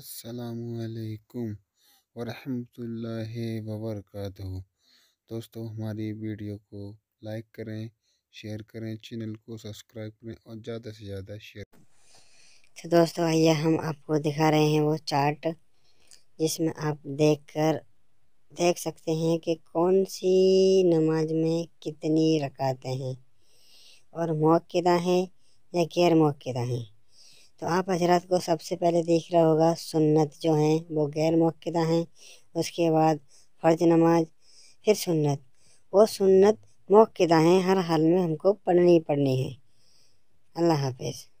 असलकम वरहमतुल्लाह वबरक दोस्तों हमारी वीडियो को लाइक करें शेयर करें चैनल को सब्सक्राइब करें और ज़्यादा से ज़्यादा शेयर तो दोस्तों आइए हम आपको दिखा रहे हैं वो चार्ट जिसमें आप देखकर देख सकते हैं कि कौन सी नमाज में कितनी रकातें हैं और मौक़दा हैं या गैर मौक़दा हैं तो आप हजरात को सबसे पहले देख रहा होगा सुन्नत जो हैं वो गैर मौक़दा हैं उसके बाद फ़र्ज नमाज फिर सुन्नत वो सुन्नत मौक़दा हैं हर हाल में हमको पढ़नी ही पढ़नी है अल्लाह हाफिज़